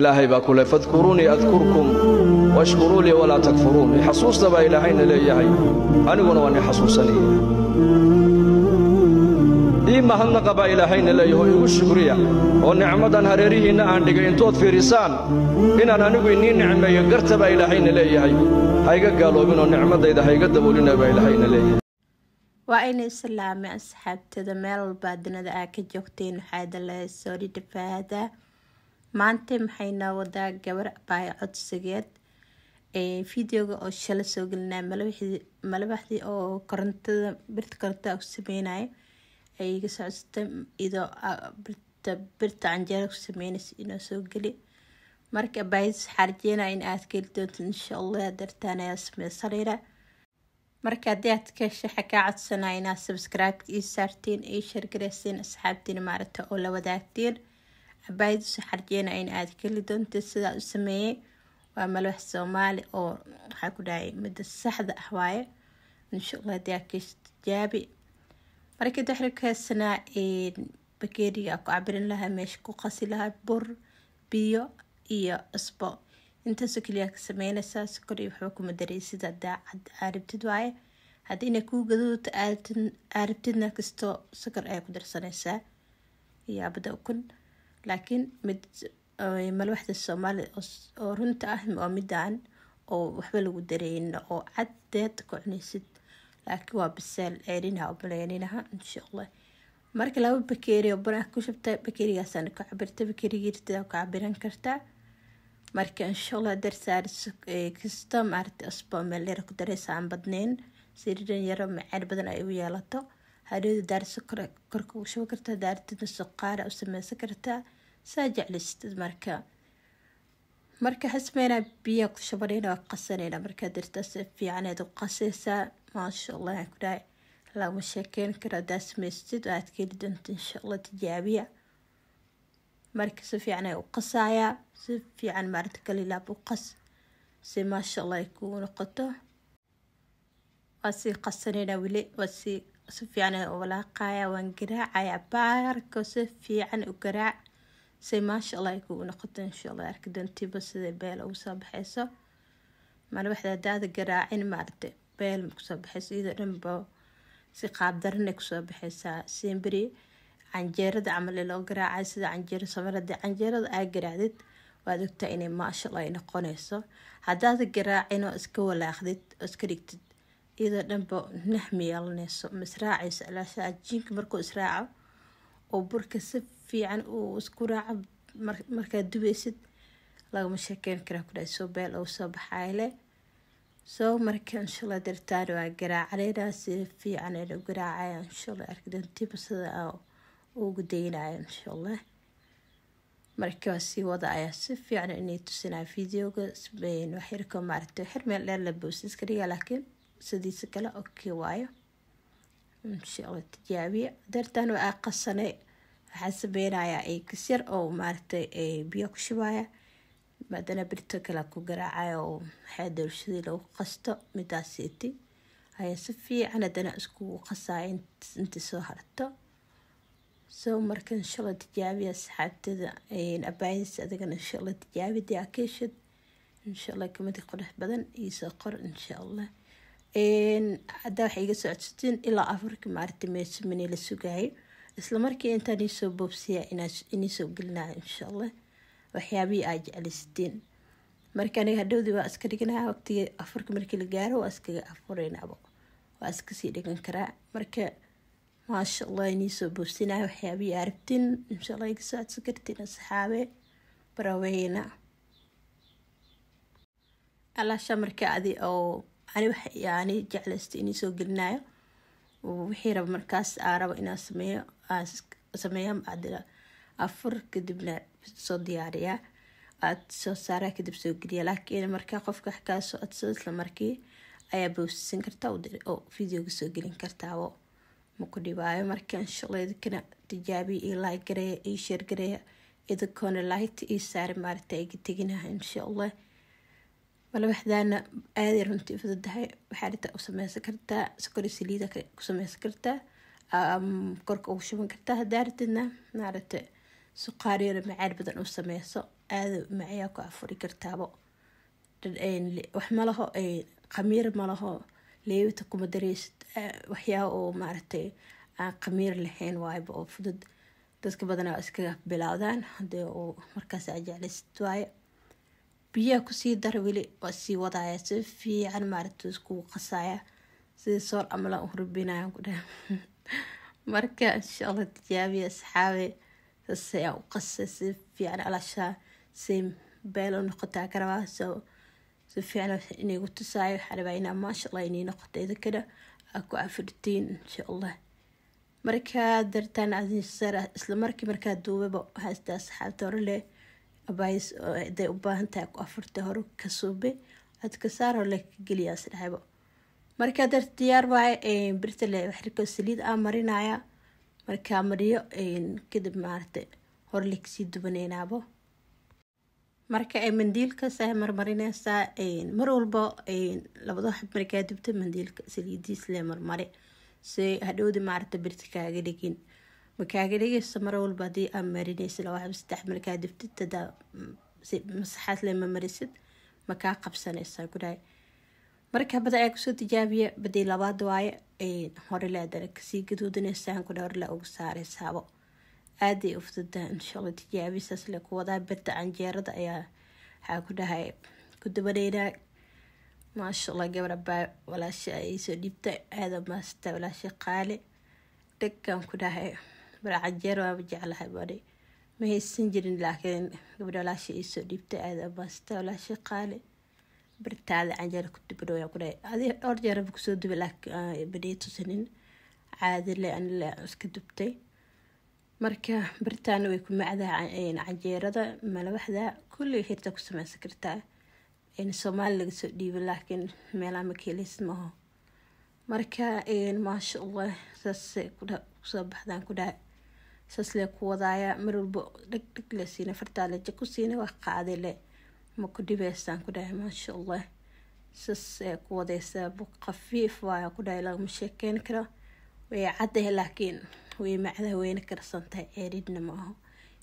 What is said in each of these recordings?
ilaahay baa ku fadkuruunii adkurkum washkuruu lii walaa takfuruun xasuusta baa ilaahayna leeyahay aniguna waan i ii mahadnaqa baa ilaahayna leeyahay oo igu shukriya oo nicmadan hareerihiinna aan dhigay intood fiirisaan inaan anigu inii nicmeeyo garta baa ilaahayna leeyahay ha hayga gaaloobin oo nicmadayda hayga daboolina baa ilaahayna leeyahay waa ina islaame asxaabtada meel walbaa dunida aa ka joogteen waxaa idinla soo dhidhafaada maanta maxaynaa wadaa gabar abaayo codsigeed videoga oo shala soo gelinaa malabaxdii oo korontada birta korontada ku sameynaya ayay kasoo codsatay idoo birta canjeera ku sameynaysa inoo soo geli marka abaayadis xaarjeena in aad ka heli doonto insha allah dartaan ayaa sameysarayra marka haddii aad ka shaxa kaa codsanaa inaad subscribe ii saartiin ii shargareysiin asxaabtiina maaragta oo la wadaagtiin cabaayad saxarjeena ayna aada keli doonta sidaa u sameeyey waa malwax soomaali oo waxaa ku dhahay midda saxda ah waaye insha allah hadii aa ka istijaabi markada xirkaasna bakeeriga ku cabirin lahaa meesha ku qasi lahaa bur biyo iyo cusbo intaasoo keliyaa ka sameynaysaa sokor iyo waxba kuma dareysid hadaa cad aarabtid waaye haddii inay kuu gaduudto aarabtidna kastoo sokor ayaa ku darsanaysaa iyo abada ukun laakiin mid eh, malawaxda soomaali oo runta ah waa midaan oo waxba lagu dareyn oo caddeed ku cunaysid laakiin waa bisaal ceerinaha oo maleyninaha insha allah marka laba bakeeri oo banaan ku shubta bakeerigaasaan ku cabirta bakeerigiirtada ku cabiran kartaa marka insha allah darsaaris eh, kasta maarata asbaa ku dareysa aan badneyn siriran yaro macaan badan ay u yeelato هذا دار سكر كركو شوكرتا دار تدن سقارة أو سما سكرتا ساجع لست مركا مركا حسمينا بيق شبرينا وقصنينا مركا درتا في عناد قصيسة ما شاء الله كراي لا مشاكين كرا داس ميستد واتكيل دنت إن شاء الله تجابية مركا عنا وقصايا سفيعن مارتك اللي لابو قص سي ما شاء الله يكون قطه واسي قصنينا ولي واسي si fiican walaaqaya waan garaacaya baarko si fiican u garaac say maasha allah ay kugu noqoto insha allah arki doontiiba siday beel ugu soo baxayso maalwaxda hadaada garaacin maaragtay beel kusoo baxayso iyadoo dhanba si qaabdaranay kusoo baxaysaa simbri canjeerada camal loo garaacay sida canjeero samar haddii canjeerada aa garaacdid waad ogtaa inay maasha allah noqonayso haddaada garaacin oo iska walaaqdid oo iska dhigtid iyadoo dhanba nahmi yeelanayso maisraacayso alaasha ajiinka ah, markuu israaco oo burka si fiican uu isku raaco markaad dubaysid lagama sheekeyn karaa kudhaa soo beel ou soo baxayle soo marka inshallah dirtaan waa garaacaleynaa si fiican aynu garaacaya inshallah arkidantiba sida ugu daynaya inshallah markaa sii wada ayaa si fiican inay tusinaya videoga waxyarkoo maaragtay xir meel dheer la boosiska dhigaa laakiin sidiisa kale oki waayo mm, inshaalla tijaabiya daartan waa qasanay waxaa sameynayaa eegas yar oo maaragtay e biyo ku shubaya maadana birto kale ku garaacaya oo waxaa doorshadii lagu qasto midaasiti ayaa si fiican haddana iskugu qasaya intii soo harto soo marka inshaalla tijaabiya asxaabtada abaayadiisa adigana inshaalla tijaabi diyaakeshad insha allah kamadi qurux badan iyo soo qor insha allah hadda waxay iga socodsatiin ilaa afarkii maaragtay meesamane la sugaayay islamarkii intaan iisoo boobsiyaa iniisoo gelinayo insha allah waxyaabihii aa jeclaysateen marka aniga hadhowdii waa iska dhiganaa waqtigii afarka markii la gaaro waa iskaga afureynaba waa iskasii dhigan karaa marka maasha allah iniisoo boobsinayo waxyaabihii aa rabtiin insha allah iga socodsan kartiin asxaabe baraweyna alaasha marka adi oo ani jeclaystay inii soo gelinayo wixii raba markaas aan rabo inaan sameeyo sameeya maadila afur kadibna soo diyaariyaa aada soo saaraa kadib soo geliya laakiin markaa qofka wax kaa soo isla markii ayaa bowsisan kartaa oo videoga soo gelin kartaabo maku dhibaayo markaan shaleyadkana tijaabiya io laag gareeya iyo sheergareeya idakoona laagta iyo saare maaragta ay teginaha insha allah bal waxdaana aaday runtii fududahay waxaarita u sameysan kartaa sokori saliida ku sameysan kartaa korka ugu shuban kartaa hadaa ratidna maarata suqaariyana macaar badan u sameyso aada macayaa ku afuri kartaabo wax malaho khamiir malaho leebita kuma dareysid waxyaaba oo maaragtay aan khamiir lahayn waayba oo fudud dadka badanaa iskaga bilaawdaan hadee uu markaas jeclaysid waayo biyaha kusii dara weli waa sii wadaaya si fiican maaragta iskugu qasaya sidii soor amala u rubinaya ku dhaha marka insha allah tijaabiya asxaabe saas ayaan u qasay si fiican alashaa say beel noqotaa karabaa soo si fiican inaygu tusaayo waxaan inaa maasha allah inay noqoto idinkana aa ku cafirtiin insha allah markaa dartaan casiin saar markaa duubaba waxaan istaa asxaabta hore leh haday u uh, ku afarta hore ka suube adka saar hole ka geliyaa saxebo markaa dar diyaar waayo eh, birtale xirka saliid a marinaya markaa mariyo kadib maarata horle kasii dubaneynaabo marka ay mandiilkaasa marmarineysaa mar eh, walba eh, labada xab markaa dubta mandiilka saliidiis le marmare se hadhowda maarata birta kaaga dhigin ma kaaga mar walba haddii aan marinaysid labaab saddex markaa dibtid dadaa masaxaad le ma marisid ma kaa qabsanaysaa gudahay marka bada ayaa kusoo tijaabiya badii labaad waaye hore kasii gaduudinaysaan kudha horle uga saaraysaabo aaday ufdadaa inshaalla tijaabisaas le ku wadaa birta canjeerada ayaa waxaa ku dhahay ku dabadeynaa maashalla gabarabaa walaasha ay soo dhiibtay aada maasata walaasha qaale dhegkan ku dhahay bal cajeer waaba jeclahay bari ma haysan jirin laakiin gabadha walaasha iisoo dhiibtay aada abaasta walaasha qaali bartaada canjeer ku dubadhowyaa ku dhahay adi dhowr jeeraba kusoo dubay laakiin ah, badhii tusanin caadile anile iska dubtay marka bartaana way ku macdaa canjeerada malawaxda kulli hirta ku sameysan kartaa soomaali lagasoo dhiibo laakiin meelaha makeelays maaho marka maasha allah saas kusoo baxdaan ku saaslee ku wadaaya mar walba dhegdheg la siina fartaale ku siina wax qaadile le dhibaysaan ku dhahay maasha allah saasee ku wadaysaa bu khafiif waaya ku dhahay lagama sheekeyn karo way caddahay laakiin way macdahweyne karsan tahay ceeridna ma aho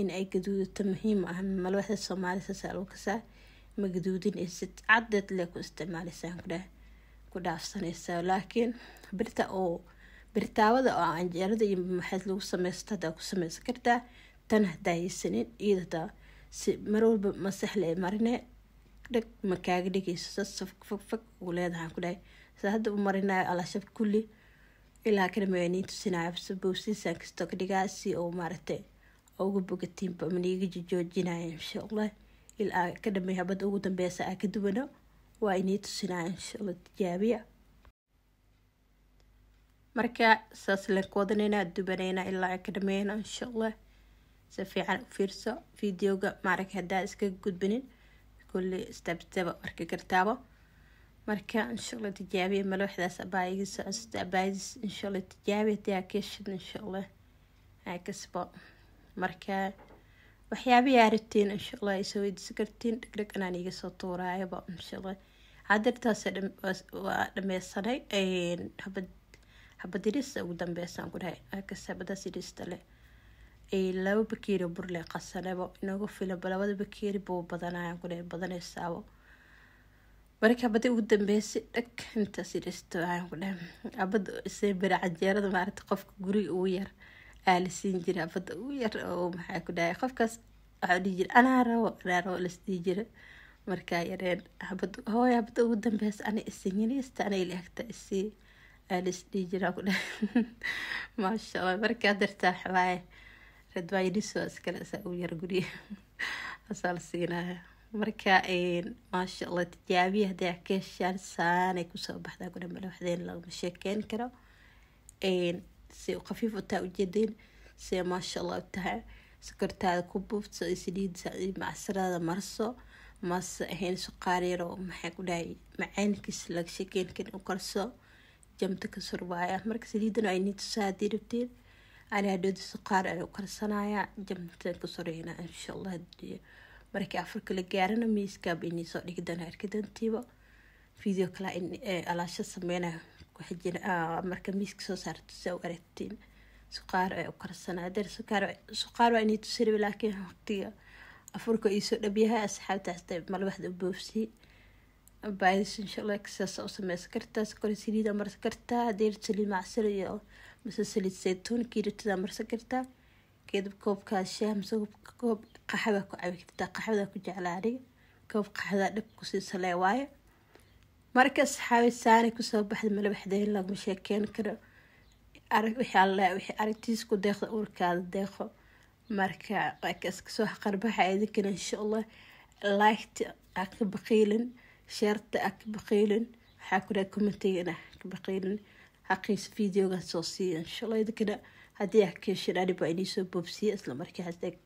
in ay gaduudato muhiim ah malwaxda soomaali saasaa lagu ma gaduudin ay si caddeed ku isticmaalaysaan ku ku dhaafsanaysaa laakiin birta oo birtaawada oo canjeerada iyo maxaad lagu samaysato hadaa ku samaysan kartaa tan hadaa haysanin iyad hadaa si marwalba masaxle marine dhag ma kaaga dhigayso saas fagfag ugu leedahaan ku dhahay saa hadda u marinayo alaashab kulli ilaa kanamaaniin tusinaayo sabowsiisaan kastoo ka dhigaa si uu maaragtay uga bogatiinba maniiga jojoojinaya insha allah ilaa ka dhameey habada ugu dambeysa aa ka duwano waa inii tusinaya insha tijaabiya marka saas leen kuwadanaynaa dubanaynaa ilaa ay ka dhameeyna insha allah si fiican u fiirso videoga maaraka haddaa iskaga gudbanin kulli stab marka gartaabo marka insha allah tijaabiya malooxdaas abaayigiisa cunsta abaayadiis insha allah tijaabiya hadii aa keeshid aa kasbo marka waxyaabahi rabtiin insha ay soo weydiisan kartiin dhegdheg inaan iga soo tuuraayaba insha allah waa dhameysanayd habad habadrisa ugu dambeysaan ku dhahay akas habadaas idhistale ay e laba bakeeri burle qasanebo inagu filaba labada bakeeri buu badanayan ku badanaysaabo marka habadi ugu dambeysa dhag intaas idhisto ayaan ku dhahay abada isee beri maarata qofka guriga ugu yar aa lasiin jira abada ugu yar oo maxaa ku dhahay qofkaas waxaa dhihi jira anaa rabo anaa rabo lasdhihi jira markaa yareen habad hooy habada ugu dambeysa ana isinyanista anay laagta isii aalisdhihi jiraa ku dheh maasha allah markaa dartaax waaye radwaayo iskale asaa u yar gurya asaa la siinaya marka maasha allah tijaabiya hadday akeeshaan saanay kusoo baxdaa ku dhan malawaxdeen lagama sheekeyn karo say khafiif u tahay ujeedeen see maasha allah u tahay ku buufto isdhiidsa macsaraada marso mase ahayn suqaar yaroo maxay ku dhahay macaankiis laga sheekeyn karin u karso jamta ka surwaaya marka saliidan ay nidsaa hadii rabteed canaadhodiisa qaar ayuu karsanayaa jamtan ka soreynaa insha allah markii afarka la gaarana miiskaaba iniisoo dhigi doonaa video kale alaasha sameynaa kuxijin marka miiska soo saarto saa u aragtiin suqaar ay u karsanaa adeer suqaar waa inii tusiraba laakiin waqtiga afarka iisoo dhabyahay asxaabta hasta malabaxda boofsiyey baahisan inshallah sidaas u sameysan kartaa kore saliida marsan kartaa haddii rabto saliid macsan iyo mise saliid saytuun kii marsan kartaa kadib koobkaa shaah mise koob qaxwada ku cabi kartaa qaxwada ku jeclaa aniga koob qaxwada dhib kusii salee waaye marka asxaabi saanay kusoo baxda malaba laguma sheekeyn karo arag wixii alle ku deeqda uurkaada deeqo marka waa ka iska soo xaqarbaxa idinkana insha allah laagta aka baqiilin شرط أك بقيلن حاكرة كومنتينا بقيلن حقيس فيديو قصصي إن شاء الله إذا كنا هدي أحكي شنو أنا بعيني سو بوبسي أسلم أركي حتىك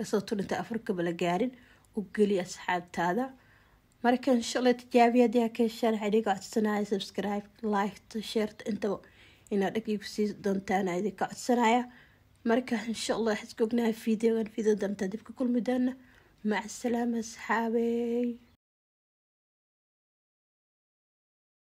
قصتو نتا أفرك بلا قارن وقلي أصحاب تادا مركي إن شاء الله تجابي هدي أحكي شنو هدي قاعد تصنعي سبسكرايب لايك تشيرت أنت و إن أدك يبسي دونتانا هدي قاعد تصنعي مركي إن شاء الله حتكوكنا فيديو غن فيديو دمتا دبك كل مدانا مع السلامة أصحابي